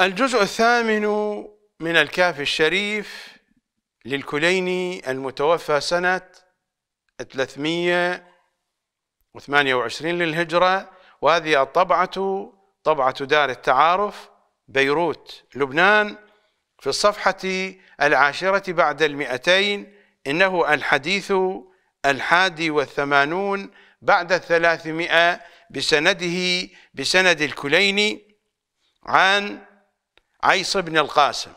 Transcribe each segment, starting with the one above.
الجزء الثامن من الكافي الشريف للكليني المتوفى سنة 328 للهجرة وهذه الطبعة طبعة دار التعارف بيروت لبنان في الصفحة العاشرة بعد المئتين إنه الحديث الحادي والثمانون بعد الثلاثمائة بسنده بسند الكليني عن عيسى بن القاسم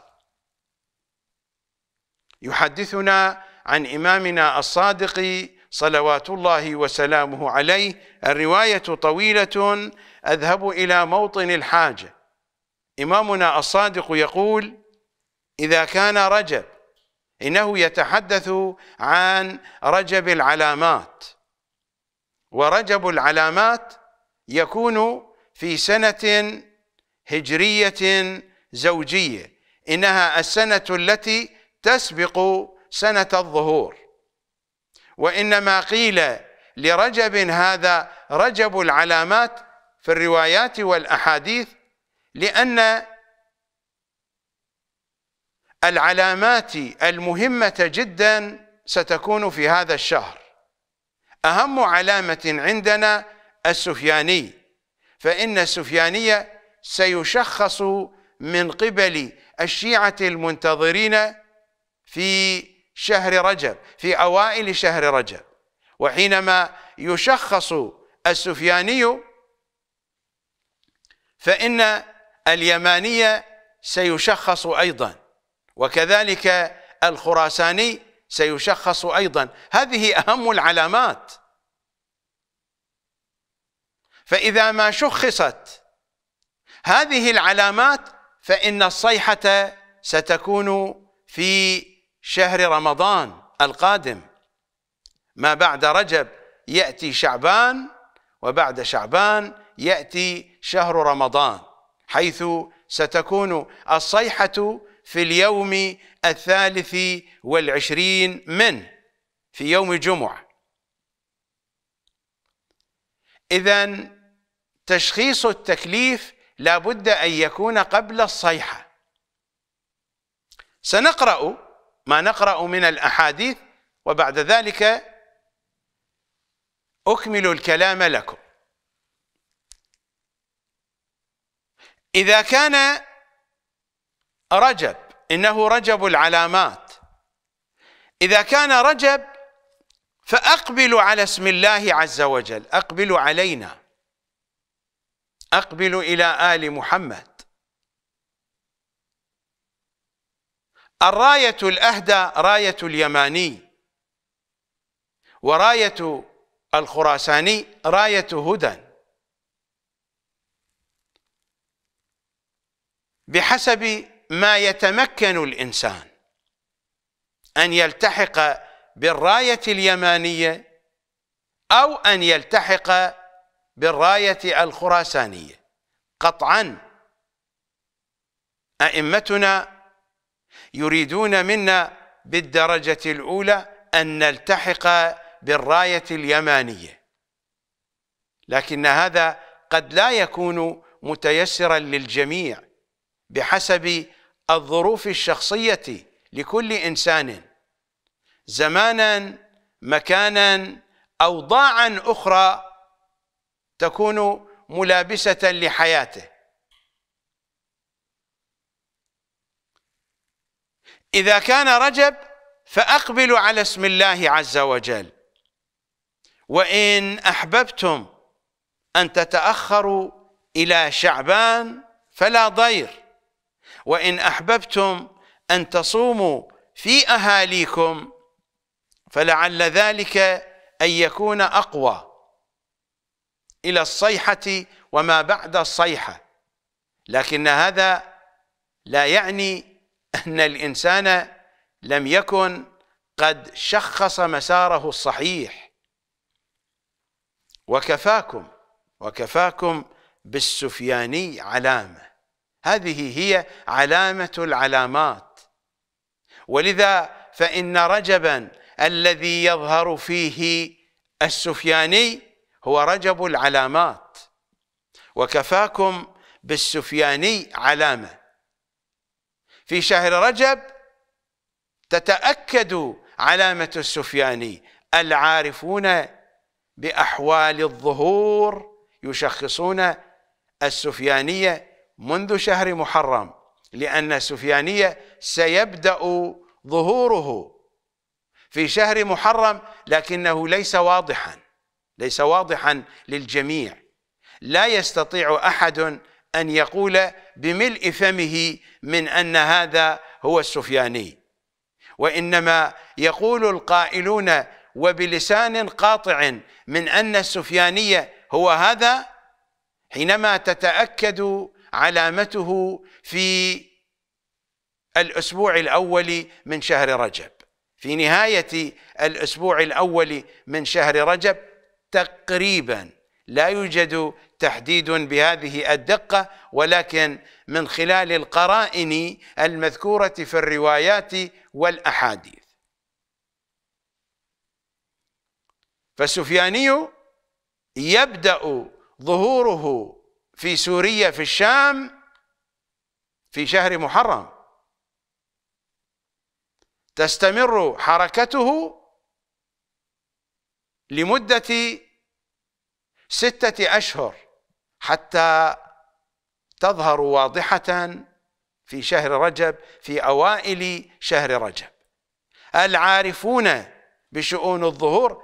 يحدثنا عن إمامنا الصادق صلوات الله وسلامه عليه الرواية طويلة أذهب إلى موطن الحاجة إمامنا الصادق يقول إذا كان رجب إنه يتحدث عن رجب العلامات ورجب العلامات يكون في سنة هجرية زوجية إنها السنة التي تسبق سنة الظهور وإنما قيل لرجب هذا رجب العلامات في الروايات والأحاديث لأن العلامات المهمة جدا ستكون في هذا الشهر أهم علامة عندنا السفياني فإن السفيانية سيشخص من قبل الشيعة المنتظرين في شهر رجب في أوائل شهر رجب وحينما يشخص السفياني فإن اليماني سيشخص أيضا وكذلك الخراساني سيشخص أيضا هذه أهم العلامات فإذا ما شخصت هذه العلامات فإن الصيحة ستكون في شهر رمضان القادم ما بعد رجب يأتي شعبان وبعد شعبان يأتي شهر رمضان حيث ستكون الصيحة في اليوم الثالث والعشرين منه في يوم الجمعة إذا تشخيص التكليف لابد أن يكون قبل الصيحة سنقرأ ما نقرأ من الأحاديث وبعد ذلك أكمل الكلام لكم إذا كان رجب إنه رجب العلامات إذا كان رجب فأقبلوا على اسم الله عز وجل أقبلوا علينا أقبل إلى آل محمد الراية الأهدى راية اليماني وراية الخراساني راية هدى بحسب ما يتمكن الإنسان أن يلتحق بالراية اليمانية أو أن يلتحق بالراية الخراسانية قطعا أئمتنا يريدون منا بالدرجة الأولى أن نلتحق بالراية اليمانية لكن هذا قد لا يكون متيسرا للجميع بحسب الظروف الشخصية لكل إنسان زمانا مكانا أوضاعا أخرى تكون ملابسة لحياته إذا كان رجب فأقبلوا على اسم الله عز وجل وإن أحببتم أن تتأخروا إلى شعبان فلا ضير وإن أحببتم أن تصوموا في أهاليكم فلعل ذلك أن يكون أقوى إلى الصيحة وما بعد الصيحة لكن هذا لا يعني أن الإنسان لم يكن قد شخص مساره الصحيح وكفاكم وكفاكم بالسفياني علامة هذه هي علامة العلامات ولذا فإن رجبا الذي يظهر فيه السفياني هو رجب العلامات وكفاكم بالسفياني علامة في شهر رجب تتأكد علامة السفياني العارفون بأحوال الظهور يشخصون السفيانية منذ شهر محرم لأن السفيانية سيبدأ ظهوره في شهر محرم لكنه ليس واضحا ليس واضحا للجميع لا يستطيع احد ان يقول بملء فمه من ان هذا هو السفياني وانما يقول القائلون وبلسان قاطع من ان السفياني هو هذا حينما تتاكد علامته في الاسبوع الاول من شهر رجب في نهايه الاسبوع الاول من شهر رجب تقريبا لا يوجد تحديد بهذه الدقة ولكن من خلال القرائن المذكورة في الروايات والأحاديث فالسفياني يبدأ ظهوره في سوريا في الشام في شهر محرم تستمر حركته لمدة ستة أشهر حتى تظهر واضحة في شهر رجب في أوائل شهر رجب العارفون بشؤون الظهور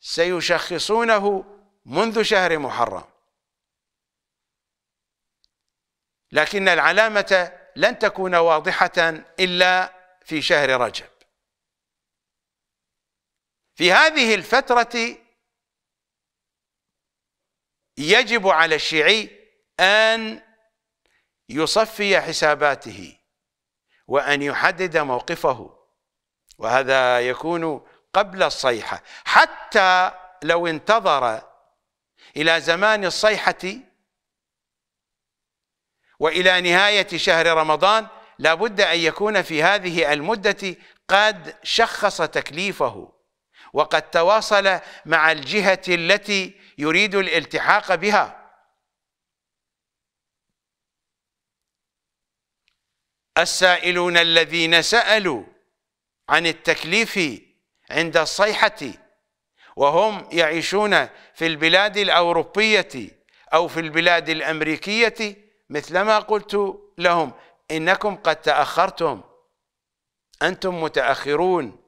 سيشخصونه منذ شهر محرم لكن العلامة لن تكون واضحة إلا في شهر رجب في هذه الفترة يجب على الشيعي أن يصفي حساباته وأن يحدد موقفه وهذا يكون قبل الصيحة حتى لو انتظر إلى زمان الصيحة وإلى نهاية شهر رمضان لابد أن يكون في هذه المدة قد شخص تكليفه وقد تواصل مع الجهة التي يريد الالتحاق بها السائلون الذين سألوا عن التكليف عند الصيحة وهم يعيشون في البلاد الأوروبية أو في البلاد الأمريكية مثلما قلت لهم إنكم قد تأخرتم أنتم متأخرون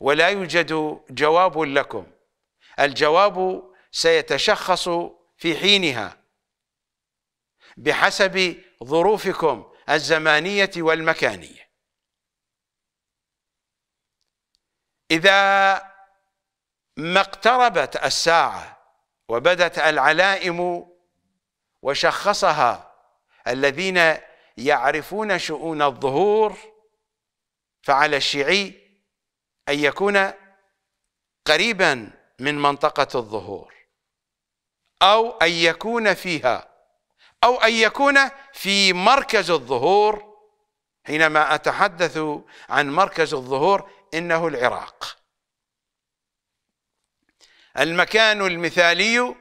ولا يوجد جواب لكم الجواب سيتشخص في حينها بحسب ظروفكم الزمانية والمكانية إذا ما اقتربت الساعة وبدت العلائم وشخصها الذين يعرفون شؤون الظهور فعلى الشيعي أن يكون قريبا من منطقة الظهور أو أن يكون فيها أو أن يكون في مركز الظهور حينما أتحدث عن مركز الظهور إنه العراق المكان المثالي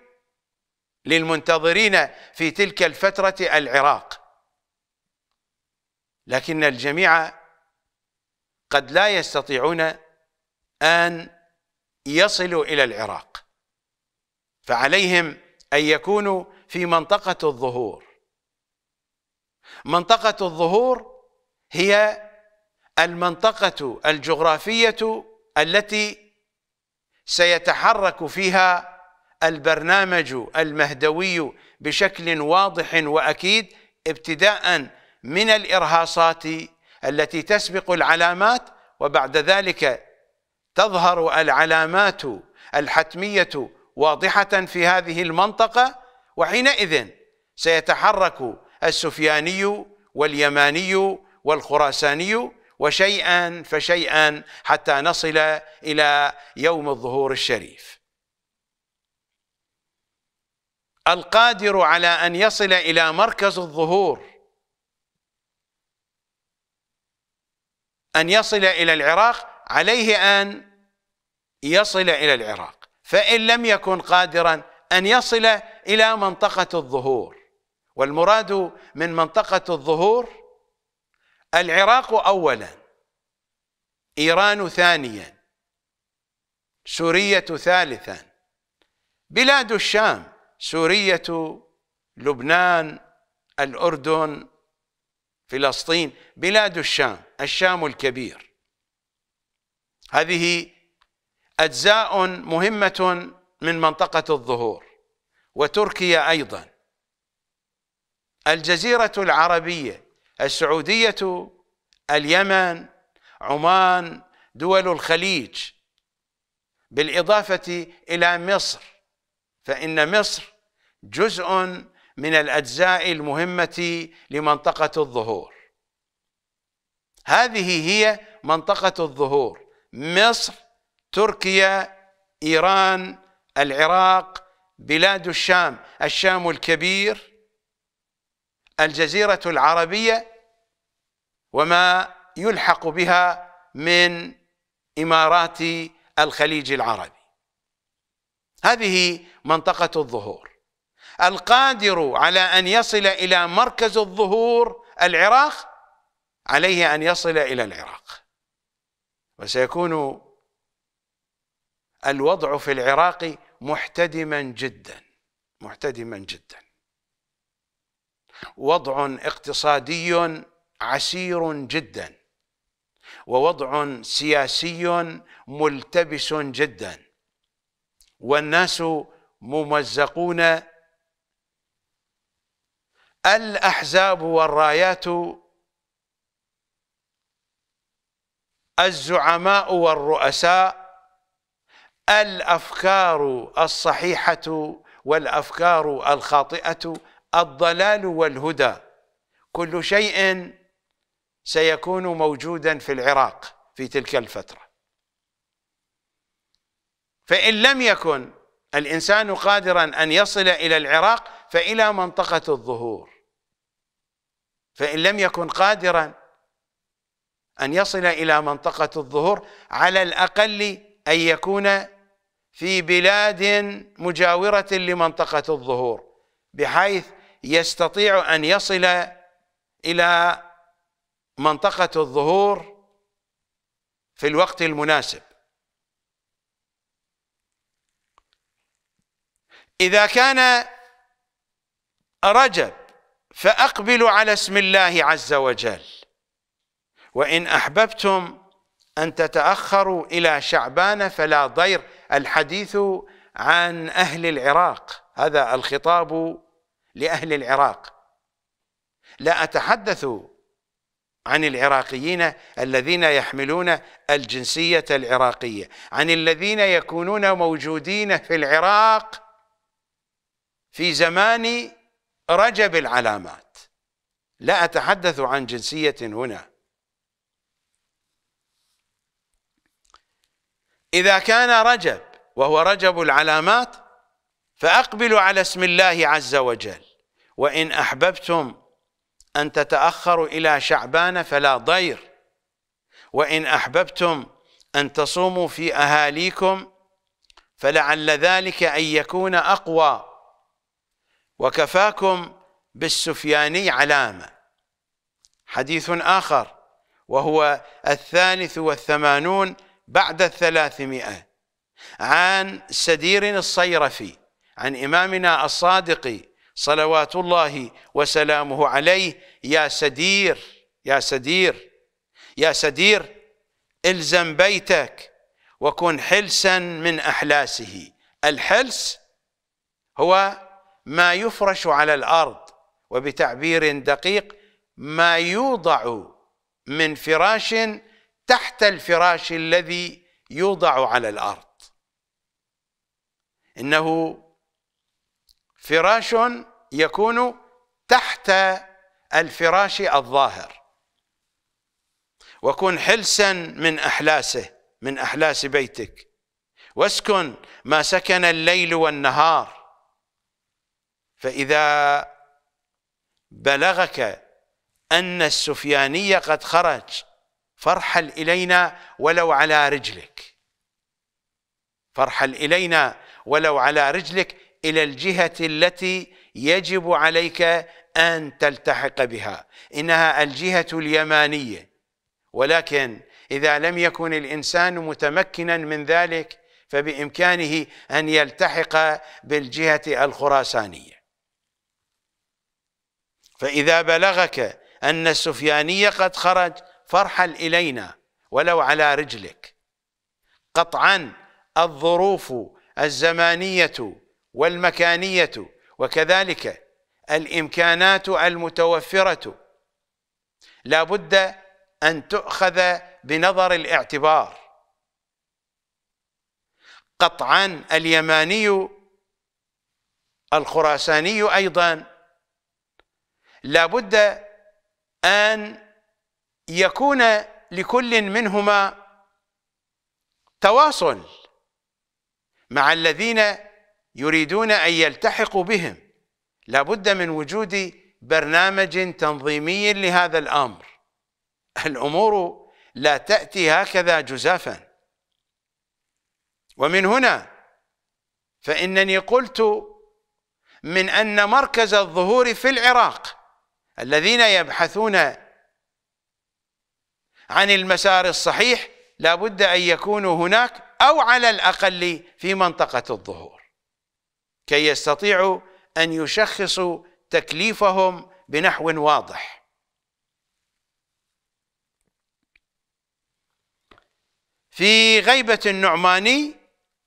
للمنتظرين في تلك الفترة العراق لكن الجميع قد لا يستطيعون أن يصلوا إلى العراق فعليهم أن يكونوا في منطقة الظهور منطقة الظهور هي المنطقة الجغرافية التي سيتحرك فيها البرنامج المهدوي بشكل واضح وأكيد ابتداء من الإرهاصات التي تسبق العلامات وبعد ذلك تظهر العلامات الحتمية واضحة في هذه المنطقة وحينئذ سيتحرك السفياني واليماني والخراساني وشيئا فشيئا حتى نصل إلى يوم الظهور الشريف القادر على أن يصل إلى مركز الظهور أن يصل إلى العراق عليه أن يصل إلى العراق فإن لم يكن قادرا أن يصل إلى منطقة الظهور والمراد من منطقة الظهور العراق أولا إيران ثانيا سورية ثالثا بلاد الشام سورية لبنان الأردن فلسطين بلاد الشام الشام الكبير هذه أجزاء مهمة من منطقة الظهور وتركيا أيضا الجزيرة العربية السعودية اليمن عمان دول الخليج بالإضافة إلى مصر فإن مصر جزء من الأجزاء المهمة لمنطقة الظهور هذه هي منطقة الظهور مصر تركيا إيران العراق بلاد الشام الشام الكبير الجزيرة العربية وما يلحق بها من إمارات الخليج العربي هذه منطقة الظهور القادر على أن يصل إلى مركز الظهور العراق عليه أن يصل إلى العراق وسيكون الوضع في العراق محتدما جدا محتدما جدا وضع اقتصادي عسير جدا ووضع سياسي ملتبس جدا والناس ممزقون الأحزاب والرايات الزعماء والرؤساء الافكار الصحيحه والافكار الخاطئه الضلال والهدى كل شيء سيكون موجودا في العراق في تلك الفتره فان لم يكن الانسان قادرا ان يصل الى العراق فالى منطقه الظهور فان لم يكن قادرا أن يصل إلى منطقة الظهور على الأقل أن يكون في بلاد مجاورة لمنطقة الظهور بحيث يستطيع أن يصل إلى منطقة الظهور في الوقت المناسب إذا كان رجب فأقبل على اسم الله عز وجل وإن أحببتم أن تتأخروا إلى شعبان فلا ضير الحديث عن أهل العراق هذا الخطاب لأهل العراق لا أتحدث عن العراقيين الذين يحملون الجنسية العراقية عن الذين يكونون موجودين في العراق في زمان رجب العلامات لا أتحدث عن جنسية هنا إذا كان رجب وهو رجب العلامات فأقبلوا على اسم الله عز وجل وإن أحببتم أن تتأخروا إلى شعبان فلا ضير وإن أحببتم أن تصوموا في أهاليكم فلعل ذلك أن يكون أقوى وكفاكم بالسفياني علامة حديث آخر وهو الثالث والثمانون بعد الثلاثمائة عن سدير الصيرفي عن إمامنا الصادق صلوات الله وسلامه عليه يا سدير يا سدير يا سدير الزم بيتك وكن حلسا من أحلاسه الحلس هو ما يفرش على الأرض وبتعبير دقيق ما يوضع من فراش تحت الفراش الذي يوضع على الارض انه فراش يكون تحت الفراش الظاهر وكن حلسا من احلاسه من احلاس بيتك واسكن ما سكن الليل والنهار فاذا بلغك ان السفياني قد خرج فارحل إلينا ولو على رجلك فارحل إلينا ولو على رجلك إلى الجهة التي يجب عليك أن تلتحق بها إنها الجهة اليمانية ولكن إذا لم يكن الإنسان متمكنا من ذلك فبإمكانه أن يلتحق بالجهة الخراسانية فإذا بلغك أن السفياني قد خرج فارحل إلينا ولو على رجلك قطعا الظروف الزمانية والمكانية وكذلك الإمكانات المتوفرة لا بد أن تؤخذ بنظر الاعتبار قطعا اليماني الخراساني أيضا لا بد أن يكون لكل منهما تواصل مع الذين يريدون أن يلتحقوا بهم لابد من وجود برنامج تنظيمي لهذا الأمر الأمور لا تأتي هكذا جزافا ومن هنا فإنني قلت من أن مركز الظهور في العراق الذين يبحثون عن المسار الصحيح لابد أن يكونوا هناك أو على الأقل في منطقة الظهور كي يستطيعوا أن يشخصوا تكليفهم بنحو واضح في غيبة النعماني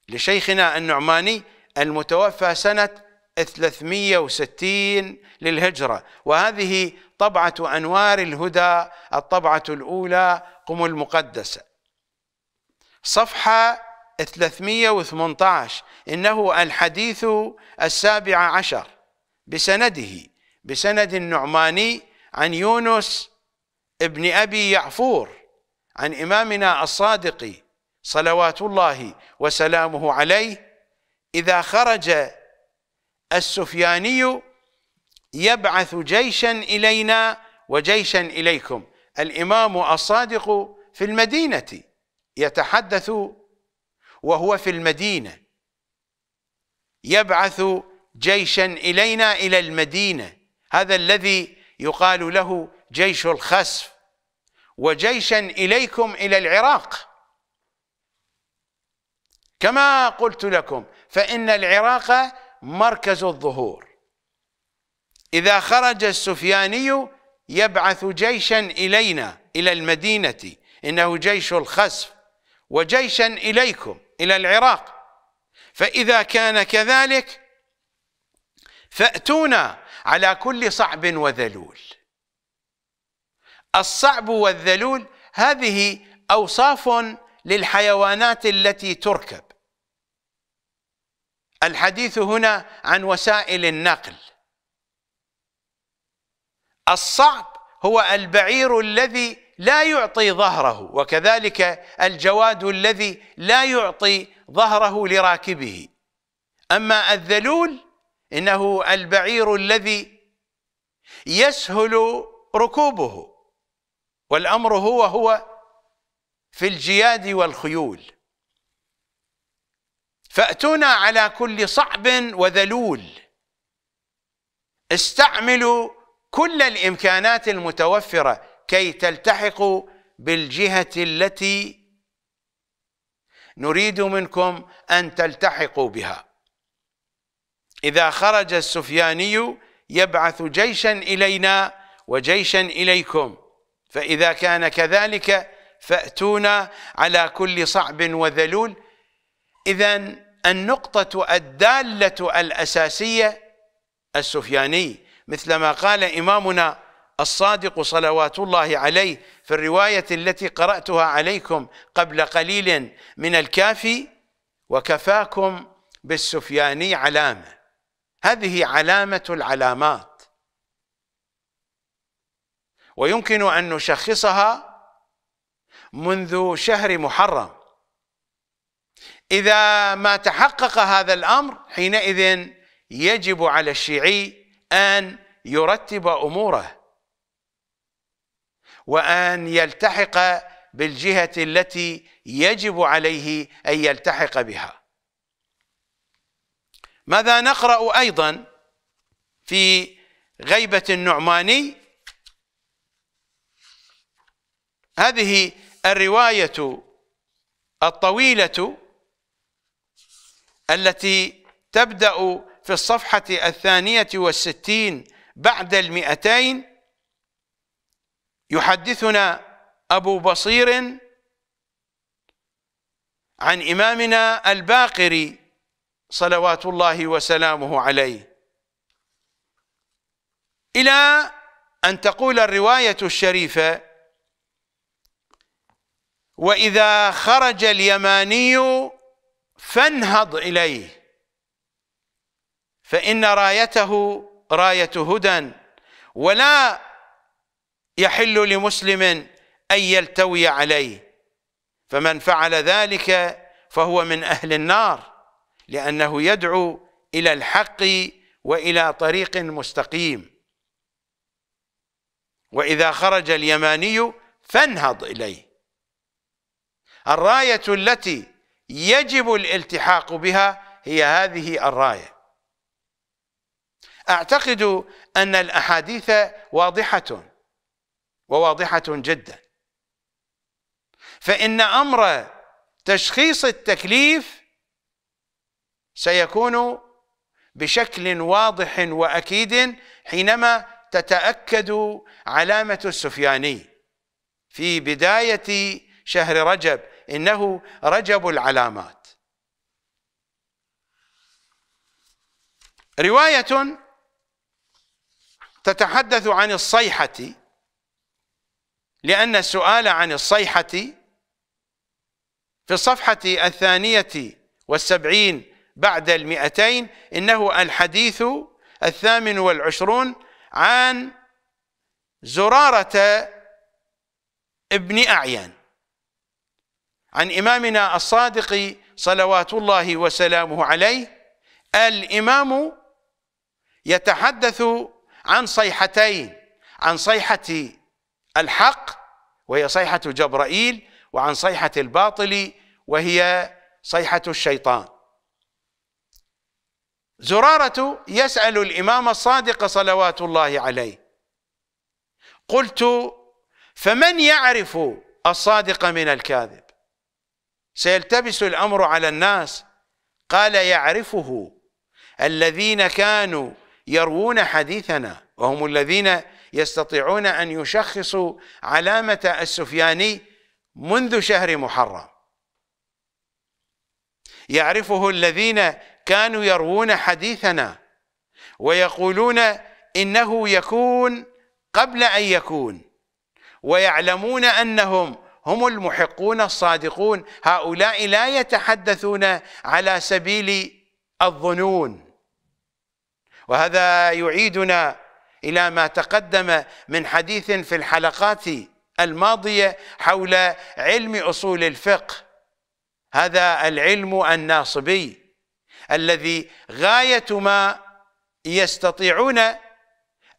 لشيخنا النعماني المتوفى سنة 360 للهجرة وهذه طبعة أنوار الهدى الطبعة الأولى قم المقدسة صفحة 318 إنه الحديث السابع عشر بسنده بسند النعماني عن يونس ابن أبي يعفور عن إمامنا الصادق صلوات الله وسلامه عليه إذا خرج السفياني يبعث جيشا الينا وجيشا اليكم الامام الصادق في المدينه يتحدث وهو في المدينه يبعث جيشا الينا الى المدينه هذا الذي يقال له جيش الخسف وجيشا اليكم الى العراق كما قلت لكم فان العراق مركز الظهور إذا خرج السفياني يبعث جيشا إلينا إلى المدينة إنه جيش الخسف وجيشا إليكم إلى العراق فإذا كان كذلك فأتونا على كل صعب وذلول الصعب والذلول هذه أوصاف للحيوانات التي تركب الحديث هنا عن وسائل النقل الصعب هو البعير الذي لا يعطي ظهره وكذلك الجواد الذي لا يعطي ظهره لراكبه اما الذلول انه البعير الذي يسهل ركوبه والامر هو هو في الجياد والخيول فاتونا على كل صعب وذلول استعملوا كل الامكانات المتوفره كي تلتحقوا بالجهه التي نريد منكم ان تلتحقوا بها اذا خرج السفياني يبعث جيشا الينا وجيشا اليكم فاذا كان كذلك فاتونا على كل صعب وذلول اذا النقطه الداله الاساسيه السفياني مثل ما قال إمامنا الصادق صلوات الله عليه في الرواية التي قرأتها عليكم قبل قليل من الكافي وكفاكم بالسفياني علامة هذه علامة العلامات ويمكن أن نشخصها منذ شهر محرم إذا ما تحقق هذا الأمر حينئذ يجب على الشيعي أن يرتب أموره وأن يلتحق بالجهة التي يجب عليه أن يلتحق بها ماذا نقرأ أيضا في غيبة النعماني هذه الرواية الطويلة التي تبدأ في الصفحة الثانية والستين بعد المئتين يحدثنا أبو بصير عن إمامنا الباقري صلوات الله وسلامه عليه إلى أن تقول الرواية الشريفة وإذا خرج اليماني فانهض إليه فإن رايته راية هدى ولا يحل لمسلم أن يلتوي عليه فمن فعل ذلك فهو من أهل النار لأنه يدعو إلى الحق وإلى طريق مستقيم وإذا خرج اليماني فانهض إليه الراية التي يجب الالتحاق بها هي هذه الراية أعتقد أن الأحاديث واضحة وواضحة جدا فإن أمر تشخيص التكليف سيكون بشكل واضح وأكيد حينما تتأكد علامة السفياني في بداية شهر رجب إنه رجب العلامات رواية تتحدث عن الصيحة لأن السؤال عن الصيحة في الصفحة الثانية والسبعين بعد المئتين إنه الحديث الثامن والعشرون عن زرارة ابن أعيان عن إمامنا الصادق صلوات الله وسلامه عليه الإمام يتحدث عن صيحتين عن صيحة الحق وهي صيحة جبرائيل وعن صيحة الباطل وهي صيحة الشيطان زرارة يسأل الإمام الصادق صلوات الله عليه قلت فمن يعرف الصادق من الكاذب سيلتبس الأمر على الناس قال يعرفه الذين كانوا يروون حديثنا وهم الذين يستطيعون أن يشخصوا علامة السفياني منذ شهر محرم يعرفه الذين كانوا يروون حديثنا ويقولون إنه يكون قبل أن يكون ويعلمون أنهم هم المحقون الصادقون هؤلاء لا يتحدثون على سبيل الظنون وهذا يعيدنا الى ما تقدم من حديث في الحلقات الماضيه حول علم اصول الفقه هذا العلم الناصبي الذي غايه ما يستطيعون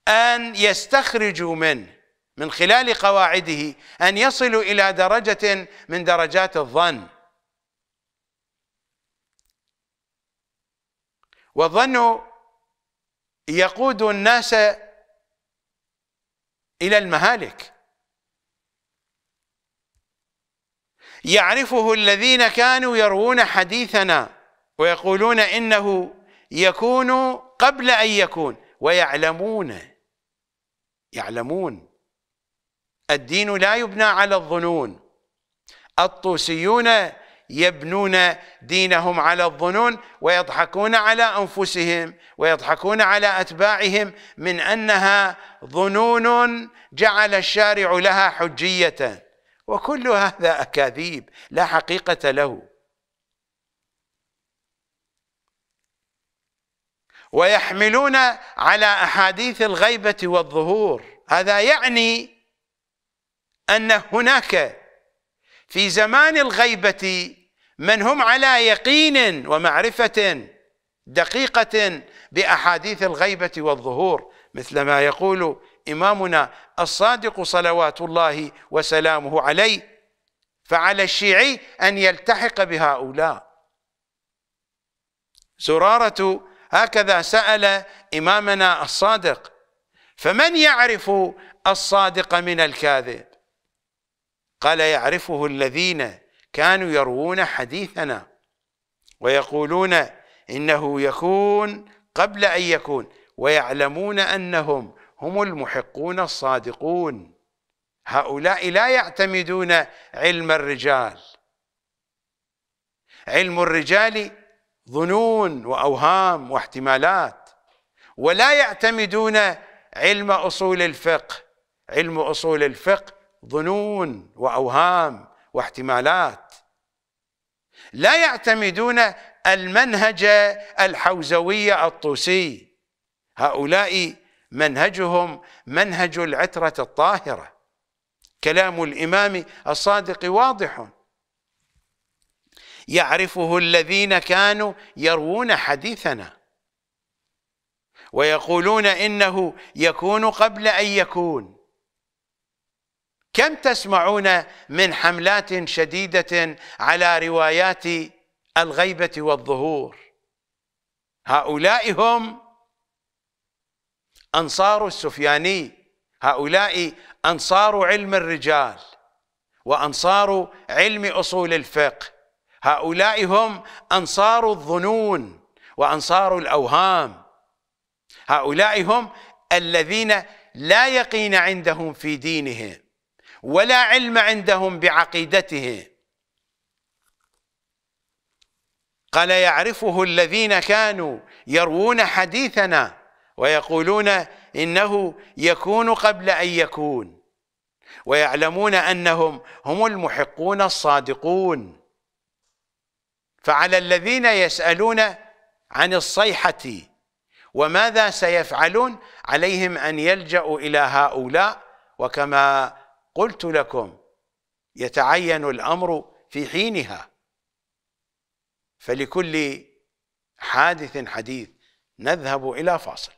ان يستخرجوا منه من خلال قواعده ان يصلوا الى درجه من درجات الظن وظنوا يقود الناس إلى المهالك يعرفه الذين كانوا يروون حديثنا ويقولون إنه يكون قبل أن يكون ويعلمون يعلمون الدين لا يبنى على الظنون الطوسيون يبنون دينهم على الظنون ويضحكون على انفسهم ويضحكون على اتباعهم من انها ظنون جعل الشارع لها حجيه وكل هذا اكاذيب لا حقيقه له ويحملون على احاديث الغيبه والظهور هذا يعني ان هناك في زمان الغيبة من هم على يقين ومعرفة دقيقة بأحاديث الغيبة والظهور مثل ما يقول إمامنا الصادق صلوات الله وسلامه عليه فعلى الشيعي أن يلتحق بهؤلاء زرارة هكذا سأل إمامنا الصادق فمن يعرف الصادق من الكاذب قال يعرفه الذين كانوا يروون حديثنا ويقولون إنه يكون قبل أن يكون ويعلمون أنهم هم المحقون الصادقون هؤلاء لا يعتمدون علم الرجال علم الرجال ظنون وأوهام واحتمالات ولا يعتمدون علم أصول الفقه علم أصول الفقه ظنون واوهام واحتمالات لا يعتمدون المنهج الحوزوي الطوسي هؤلاء منهجهم منهج العترة الطاهرة كلام الإمام الصادق واضح يعرفه الذين كانوا يروون حديثنا ويقولون إنه يكون قبل أن يكون كم تسمعون من حملات شديدة على روايات الغيبة والظهور هؤلاء هم أنصار السفياني هؤلاء أنصار علم الرجال وأنصار علم أصول الفقه هؤلاء هم أنصار الظنون وأنصار الأوهام هؤلاء هم الذين لا يقين عندهم في دينهم ولا علم عندهم بعقيدته قال يعرفه الذين كانوا يروون حديثنا ويقولون إنه يكون قبل أن يكون ويعلمون أنهم هم المحقون الصادقون فعلى الذين يسألون عن الصيحة وماذا سيفعلون عليهم أن يلجأوا إلى هؤلاء وكما قلت لكم يتعين الأمر في حينها فلكل حادث حديث نذهب إلى فاصل